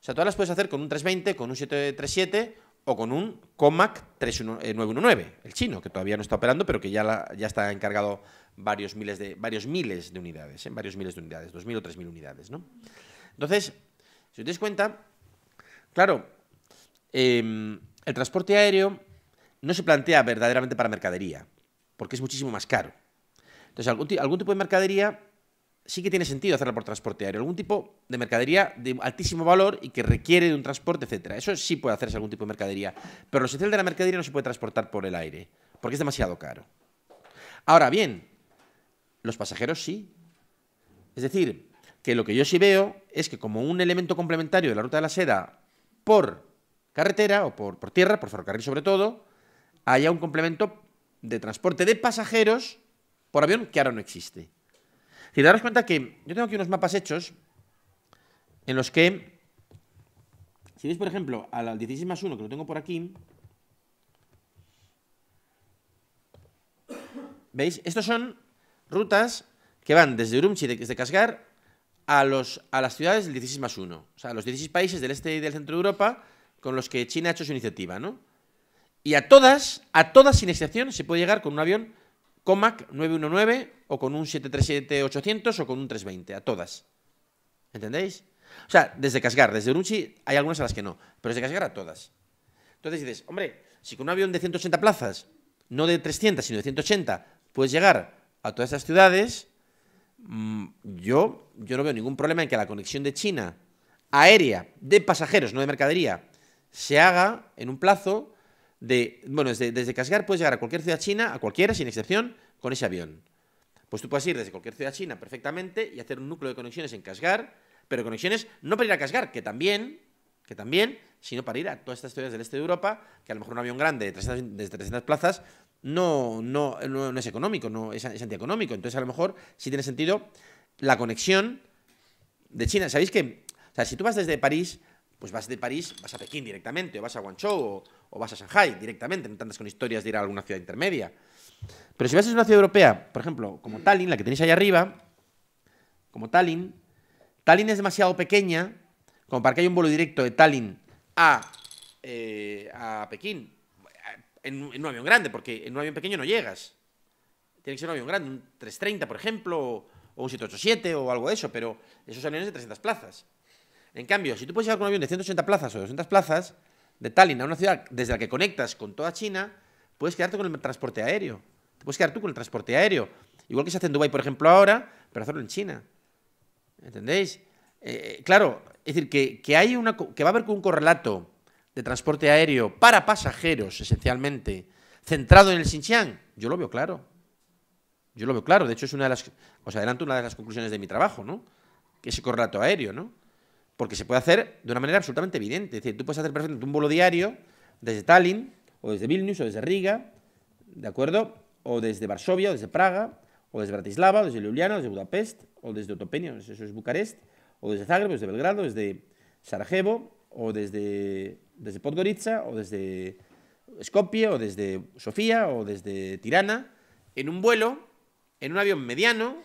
O sea, todas las puedes hacer con un 320, con un 737 o con un Comac 919, eh, el chino, que todavía no está operando, pero que ya, ya está encargado varios miles de, varios miles de unidades, ¿eh? varios miles de unidades, 2.000 o 3.000 unidades, Entonces, si os dais cuenta, claro, em, el transporte aéreo no se plantea verdaderamente para mercadería, porque es muchísimo más caro. Entonces, algún, algún tipo de mercadería sí que tiene sentido hacerla por transporte aéreo. Algún tipo de mercadería de altísimo valor y que requiere de un transporte, etcétera. Eso sí puede hacerse algún tipo de mercadería. Pero lo esencial de la mercadería no se puede transportar por el aire, porque es demasiado caro. Ahora bien, los pasajeros sí. Es decir, que lo que yo sí veo es que como un elemento complementario de la ruta de la seda por carretera o por, por tierra, por ferrocarril sobre todo, haya un complemento de transporte de pasajeros por avión que ahora no existe. Si daros cuenta que yo tengo aquí unos mapas hechos en los que, si veis, por ejemplo, al 16 más 1, que lo tengo por aquí, ¿veis? Estos son rutas que van desde Urumqi, desde Kasgar, a, los, a las ciudades del 16 más 1, o sea, a los 16 países del este y del centro de Europa con los que China ha hecho su iniciativa, ¿no? Y a todas, a todas sin excepción, se puede llegar con un avión COMAC 919 o con un 737-800 o con un 320, a todas. ¿Entendéis? O sea, desde Casgar, desde Uruchi hay algunas a las que no, pero desde Casgar a todas. Entonces dices, hombre, si con un avión de 180 plazas, no de 300, sino de 180, puedes llegar a todas esas ciudades, mm, yo, yo no veo ningún problema en que la conexión de China aérea de pasajeros, no de mercadería, se haga en un plazo bueno, desde, Casgar puedes llegar a cualquier ciudad china, a cualquiera, sin excepción, con ese avión. Pues tú puedes ir desde cualquier ciudad china perfectamente y hacer un núcleo de conexiones en Casgar, pero conexiones no para ir a Casgar, que también, que también, sino para ir a todas estas ciudades del este de Europa, que a lo mejor un avión grande de 300, plazas no, no, no, es económico, no es, antieconómico. Entonces, a lo mejor sí tiene sentido la conexión de China. ¿Sabéis que? O sea, si tú vas desde París, pues vas de París, vas a Pekín directamente, o vas a Guangzhou, o, vas a Shanghai directamente, no tantas con historias de ir a alguna ciudad intermedia. Pero si vas a una ciudad europea, por ejemplo, como Tallinn, la que tenéis ahí arriba, como Tallinn, Tallinn es demasiado pequeña como para que haya un vuelo directo de Tallinn a, eh, a Pekín eh, en, un avión grande, porque en un avión pequeño no llegas. Tiene que ser un avión grande, un 330, por ejemplo, o, o un 787 o algo de eso, pero esos aviones de 300 plazas. En cambio, si tú puedes llegar con un avión de 180 plazas o 200 plazas, de Tallinn a una ciudad desde la que conectas con toda China, puedes quedarte con el transporte aéreo. Te puedes quedar tú con el transporte aéreo. Igual que se hace en Dubái, por ejemplo, ahora, pero hacerlo en China. ¿Entendéis? Eh, eh, claro, es decir, que, hay una, que va a haber un correlato de transporte aéreo para pasajeros, esencialmente, centrado en el Xinjiang. Yo lo veo claro. Yo lo veo claro. De hecho, es una de las. Os adelanto una de las conclusiones de mi trabajo, ¿no? Que ese correlato aéreo, ¿no? Porque se puede hacer de una manera absolutamente evidente. Es decir, tú puedes hacer un vuelo diario desde Tallinn, o desde Vilnius, o desde Riga, ¿de acuerdo? O desde Varsovia, o desde Praga, o desde Bratislava, o desde Ljubljana, o desde Budapest, o desde Otopenia, eso es Bucarest, o desde Zagreb, o desde Belgrado, o desde Sarajevo, o desde, desde Podgorica, o desde Skopje, o desde Sofía, o desde Tirana, en un vuelo, en un avión mediano,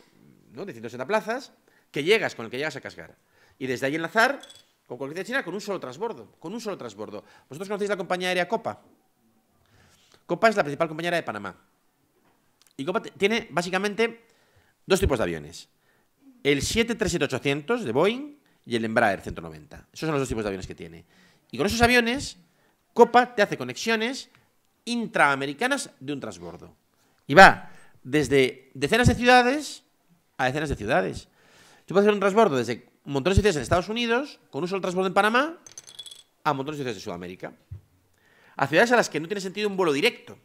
¿no? de 170 plazas, que llegas, con el que llegas a cascar y desde ahí enlazar con cualquier China con un solo transbordo, con un solo transbordo. ¿Vosotros conocéis la compañía aérea Copa? Copa es la principal compañía aérea de Panamá. Y Copa tiene básicamente dos tipos de aviones. El 737-800 de Boeing y el Embraer 190. Esos son los dos tipos de aviones que tiene. Y con esos aviones, Copa te hace conexiones intraamericanas de un transbordo. Y va desde decenas de ciudades a decenas de ciudades. Tú puedes hacer un transbordo desde un montón de ciudades en Estados Unidos, con un solo transbordo en Panamá, a un montón de ciudades de Sudamérica. A ciudades a las que no tiene sentido un vuelo directo.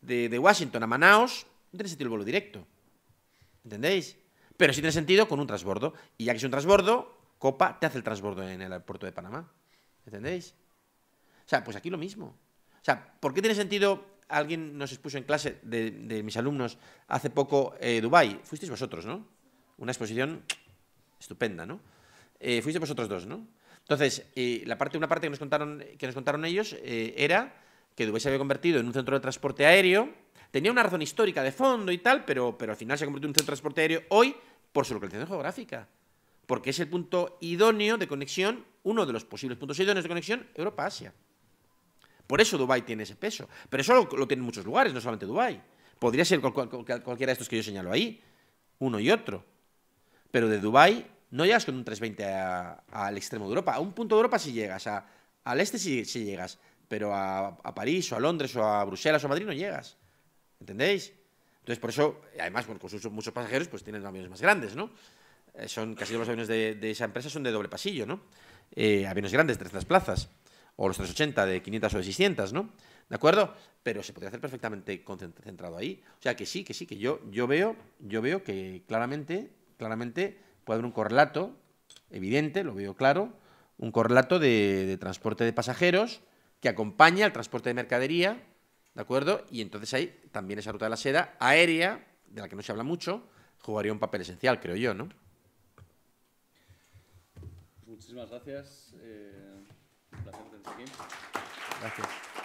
De, Washington a Manaus, no tiene sentido el vuelo directo. ¿Entendéis? Pero sí tiene sentido con un transbordo. Y ya que es un transbordo, Copa te hace el transbordo en el aeropuerto de Panamá. ¿Entendéis? O sea, pues aquí lo mismo. O sea, ¿por qué tiene sentido? Alguien nos expuso en clase de, mis alumnos hace poco eh, Dubái. Fuisteis vosotros, ¿no? Una exposición estupenda, ¿no? Eh, fuiste vosotros dos, ¿no? Entonces, eh, la parte, una parte que nos contaron, que nos contaron ellos eh, era que Dubái se había convertido en un centro de transporte aéreo. Tenía una razón histórica de fondo y tal, pero, pero al final se ha convertido en un centro de transporte aéreo hoy por su localización geográfica. Porque es el punto idóneo de conexión, uno de los posibles puntos idóneos de conexión Europa-Asia. Por eso Dubái tiene ese peso. Pero eso lo, tienen muchos lugares, no solamente Dubái. Podría ser cualquiera de estos que yo señalo ahí, uno y otro. Pero de Dubái no llegas con un 320 al extremo de Europa. A un punto de Europa sí llegas, a, al este sí, llegas, pero a, París o a Londres o a Bruselas o a Madrid no llegas. ¿Entendéis? Entonces, por eso, además, bueno, con muchos pasajeros, pues tienen aviones más grandes, ¿no? Eh, son casi todos los aviones de, esa empresa son de doble pasillo, ¿no? Eh, aviones grandes, 300 plazas, o los 380 de 500 o de 600, ¿no? ¿De acuerdo? Pero se podría hacer perfectamente concentrado ahí. O sea, que sí, que sí, que yo, yo, veo, yo veo que claramente, claramente puede haber un correlato, evidente, lo veo claro, un correlato de, transporte de pasajeros que acompaña al transporte de mercadería, ¿de acuerdo? Y entonces ahí también esa ruta de la seda aérea, de la que no se habla mucho, jugaría un papel esencial, creo yo, ¿no? Muchísimas gracias. Eh, gracias.